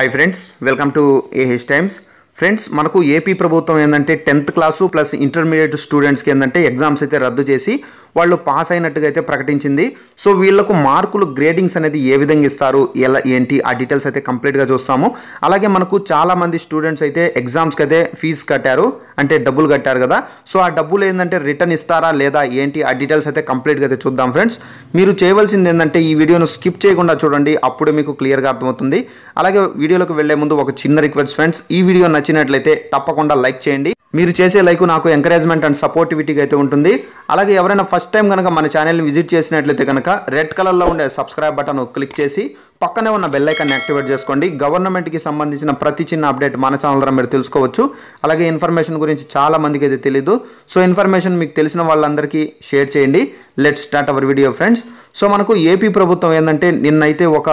hi friends welcome to A H times friends మనకు AP ప్రభుత్వం ఏంటంటే టెన్త్ క్లాసు ప్లస్ ఇంటర్మీడియట్ స్టూడెంట్స్కి ఏంటంటే ఎగ్జామ్స్ అయితే రద్దు చేసి వాళ్ళు పాస్ అయినట్టుగా అయితే ప్రకటించింది సో వీళ్లకు మార్కులు గ్రేడింగ్స్ అనేది ఏ విధంగా ఇస్తారు ఎలా ఏంటి ఆ డీటెయిల్స్ అయితే కంప్లీట్గా చూస్తాము అలాగే మనకు చాలామంది స్టూడెంట్స్ అయితే ఎగ్జామ్స్కి అయితే ఫీజు కట్టారు అంటే డబ్బులు కట్టారు కదా సో ఆ డబ్బులు ఏంటంటే రిటర్న్ ఇస్తారా లేదా ఏంటి ఆ డీటెయిల్స్ అయితే కంప్లీట్గా అయితే చూద్దాం ఫ్రెండ్స్ మీరు చేయవలసింది ఏంటంటే ఈ వీడియోను స్కిప్ చేయకుండా చూడండి అప్పుడే మీకు క్లియర్గా అర్థమవుతుంది అలాగే వీడియోలోకి వెళ్లే ముందు ఒక చిన్న రిక్వెస్ట్ ఫ్రెండ్స్ ఈ వీడియో నచ్చినట్లయితే తప్పకుండా లైక్ చేయండి మీరు చేసే లైక్ నాకు ఎంకరేజ్మెంట్ అండ్ సపోర్టివిటీగా అయితే ఉంటుంది అలాగే ఎవరైనా ఫస్ట్ ఫస్ట్ టైం కనుక మన ఛానల్ని విజిట్ చేసినట్లయితే కనుక రెడ్ కలర్లో ఉండే సబ్స్క్రైబ్ బటన్ క్లిక్ చేసి పక్కనే ఉన్న బెల్లైకాన్ని యాక్టివేట్ చేసుకోండి గవర్నమెంట్కి సంబంధించిన ప్రతి చిన్న అప్డేట్ మన ఛానల్ ద్వారా మీరు తెలుసుకోవచ్చు అలాగే ఇన్ఫర్మేషన్ గురించి చాలా మందికి అయితే తెలీదు సో ఇన్ఫర్మేషన్ మీకు తెలిసిన వాళ్ళందరికీ షేర్ చేయండి let start our video friends so మనకు ఏపీ ప్రభుత్వం ఏంటంటే నిన్నైతే ఒక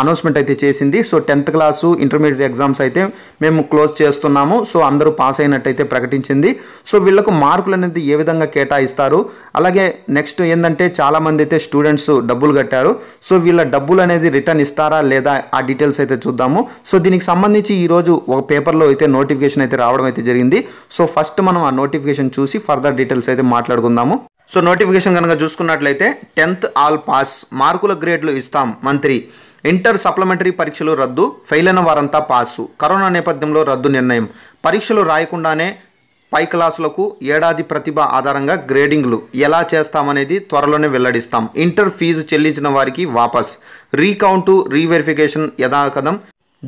అనౌన్స్మెంట్ అయితే చేసింది so tenth class intermediate exams అయితే మేము క్లోజ్ చేస్తున్నాము సో అందరూ పాస్ అయినట్టయితే ప్రకటించింది సో వీళ్ళకు మార్కులు అనేది ఏ విధంగా కేటాయిస్తారు అలాగే నెక్స్ట్ ఏంటంటే చాలామంది అయితే స్టూడెంట్స్ డబ్బులు కట్టారు సో వీళ్ళ డబ్బులు అనేది రిటర్న్ ఇస్తారా లేదా ఆ డీటెయిల్స్ అయితే చూద్దాము సో దీనికి సంబంధించి ఈరోజు ఒక పేపర్లో అయితే నోటిఫికేషన్ అయితే రావడం అయితే జరిగింది సో ఫస్ట్ మనం ఆ నోటిఫికేషన్ చూసి ఫర్దర్ డీటెయిల్స్ అయితే మాట్లాడుకుందాము సో నోటిఫికేషన్ కనుక చూసుకున్నట్లయితే టెన్త్ ఆల్ పాస్ మార్కుల గ్రేడ్లు ఇస్తాం మంత్రి ఇంటర్ సప్లిమెంటరీ పరీక్షలు రద్దు ఫెయిల్ అయిన వారంతా పాసు కరోనా నేపథ్యంలో రద్దు నిర్ణయం పరీక్షలు రాయకుండానే పై క్లాసులకు ఏడాది ప్రతిభ ఆధారంగా గ్రేడింగ్లు ఎలా చేస్తామనేది త్వరలోనే వెల్లడిస్తాం ఇంటర్ ఫీజు చెల్లించిన వారికి వాపస్ రీకౌంటు రీవెరిఫికేషన్ యథాకథం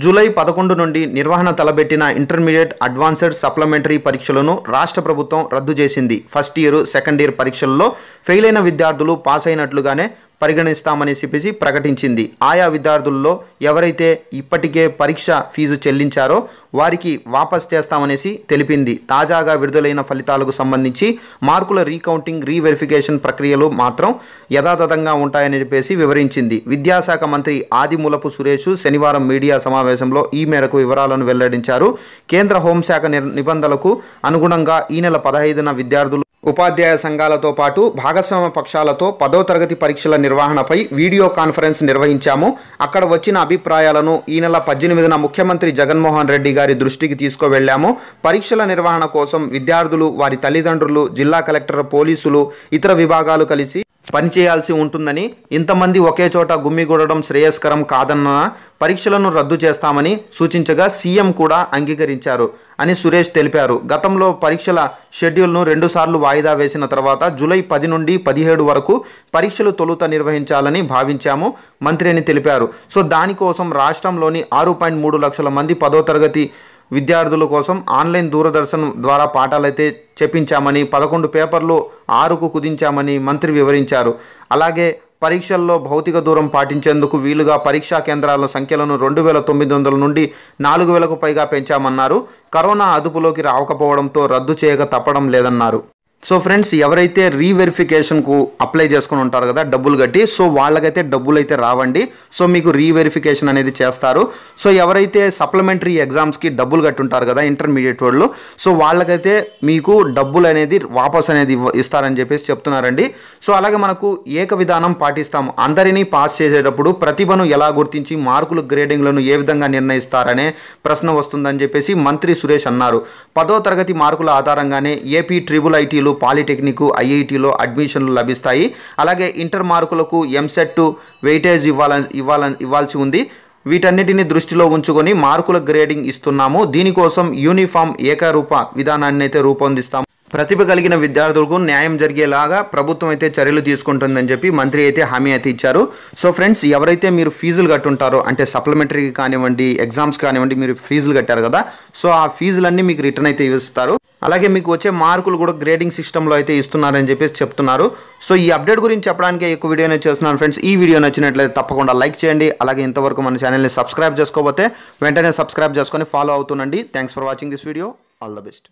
జూలై పదకొండు నుండి నిర్వహణ తలబెట్టిన ఇంటర్మీడియట్ అడ్వాన్స్డ్ సప్లిమెంటరీ పరీక్షలను రాష్ట్ర ప్రభుత్వం రద్దు చేసింది ఫస్ట్ ఇయర్ సెకండ్ ఇయర్ పరీక్షల్లో ఫెయిల్ అయిన విద్యార్థులు పాస్ అయినట్లుగానే పరిగణిస్తామని చెప్పేసి ప్రకటించింది ఆయా విద్యార్థుల్లో ఎవరైతే ఇప్పటికే పరీక్ష ఫీజు చెల్లించారో వారికి వాపస్ చేస్తామనేసి తెలిపింది తాజాగా విడుదలైన ఫలితాలకు సంబంధించి మార్కుల రీకౌంటింగ్ రీవెరిఫికేషన్ ప్రక్రియలు మాత్రం యథాతథంగా ఉంటాయని చెప్పేసి వివరించింది విద్యాశాఖ మంత్రి ఆదిమూలపు సురేష్ శనివారం మీడియా సమావేశంలో ఈ మేరకు వివరాలను వెల్లడించారు కేంద్ర హోంశాఖ నిబంధనలకు అనుగుణంగా ఈ నెల పదహైదున విద్యార్థులు ఉపాధ్యాయ సంఘాలతో పాటు భాగస్వామ్య పక్షాలతో పదో తరగతి పరీక్షల నిర్వహణపై వీడియో కాన్ఫరెన్స్ నిర్వహించాము అక్కడ వచ్చిన అభిప్రాయాలను ఈ నెల పద్దెనిమిదిన ముఖ్యమంత్రి జగన్మోహన్ రెడ్డి గారి దృష్టికి తీసుకువెళ్లాము పరీక్షల నిర్వహణ కోసం విద్యార్థులు వారి తల్లిదండ్రులు జిల్లా కలెక్టర్ పోలీసులు ఇతర విభాగాలు కలిసి పనిచేయాల్సి ఉంటుందని ఇంతమంది ఒకే చోట గుమ్మిగూడడం శ్రేయస్కరం కాదన్న పరీక్షలను రద్దు చేస్తామని సూచించగా సీఎం కూడా అంగీకరించారు అని సురేష్ తెలిపారు గతంలో పరీక్షల షెడ్యూల్ను రెండుసార్లు వాయిదా వేసిన తర్వాత జూలై పది నుండి పదిహేడు వరకు పరీక్షలు తొలుత నిర్వహించాలని భావించాము మంత్రి అని తెలిపారు సో దానికోసం రాష్ట్రంలోని ఆరు పాయింట్ మూడు లక్షల మంది పదో తరగతి విద్యార్థుల కోసం ఆన్లైన్ దూరదర్శన్ ద్వారా పాఠాలైతే చెప్పించామని పదకొండు పేపర్లు ఆరుకు కుదించామని మంత్రి వివరించారు అలాగే పరీక్షల్లో భౌతిక దూరం పాటించేందుకు వీలుగా పరీక్షా కేంద్రాల సంఖ్యలను రెండు వేల తొమ్మిది వందల నుండి నాలుగు వేలకు పైగా పెంచామన్నారు కరోనా అదుపులోకి రాకపోవడంతో రద్దు చేయక తప్పడం లేదన్నారు సో ఫ్రెండ్స్ ఎవరైతే రీవెరిఫికేషన్కు అప్లై చేసుకుని ఉంటారు కదా డబ్బులు కట్టి సో వాళ్ళకైతే డబ్బులు అయితే రావండి సో మీకు రీవెరిఫికేషన్ అనేది చేస్తారు సో ఎవరైతే సప్లిమెంటరీ ఎగ్జామ్స్కి డబ్బులు కట్టి ఉంటారు కదా ఇంటర్మీడియట్ వాళ్ళు సో వాళ్ళకైతే మీకు డబ్బులు అనేది వాపస్ అనేది ఇస్తారని చెప్పేసి చెప్తున్నారండి సో అలాగే మనకు ఏక విధానం పాటిస్తాము అందరినీ పాస్ చేసేటప్పుడు ప్రతిభను ఎలా గుర్తించి మార్కులు గ్రేడింగ్లను ఏ విధంగా నిర్ణయిస్తారనే ప్రశ్న వస్తుందని చెప్పేసి మంత్రి సురేష్ అన్నారు పదో తరగతి మార్కుల ఆధారంగానే ఏపీ ట్రిబుల్ ఐటీలో ఐఐటీలు పాలిటెక్నిక్ ఐఐటీలో అడ్మిషన్లు లభిస్తాయి అలాగే ఇంటర్ మార్కులకు ఎంసెట్ వెయిటేజ్ ఇవ్వాల ఇవ్వాల ఇవ్వాల్సి ఉంది వీటన్నిటిని దృష్టిలో ఉంచుకొని మార్కుల గ్రేడింగ్ ఇస్తున్నాము దీనికోసం యూనిఫామ్ ఏకరూప విధానాన్ని అయితే రూపొందిస్తాము ప్రతిభ కలిగిన విద్యార్థులకు న్యాయం జరిగేలాగా ప్రభుత్వం అయితే చర్యలు తీసుకుంటుందని చెప్పి మంత్రి అయితే హామీ అయితే ఇచ్చారు సో ఫ్రెండ్స్ ఎవరైతే మీరు ఫీజులు కట్టుంటారో అంటే సప్లిమెంటరీ కానివ్వండి ఎగ్జామ్స్ కానివ్వండి మీరు ఫీజులు కట్టారు కదా సో ఆ ఫీజులన్నీ మీకు రిటర్న్ అయితే ఇస్తారు అలాగే మీకు వచ్చే మార్కులు కూడా గ్రేడింగ్ సిస్టంలో అయితే ఇస్తున్నారని చెప్పేసి చెప్తున్నారు సో ఈ అప్డేట్ గురించి చెప్పడానికి ఎక్కువ వీడియోనే చేస్తున్నాను ఫ్రెండ్స్ ఈ వీడియో నచ్చినట్లయితే తప్పకుండా లైక్ చేయండి అలాగే ఇంతవరకు మన ఛానల్ని సబ్స్క్రైబ్ చేసుకోకపోతే వెంటనే సబ్స్క్రైబ్ చేసుకొని ఫాలో అవుతుండండి thanks for watching this video all the best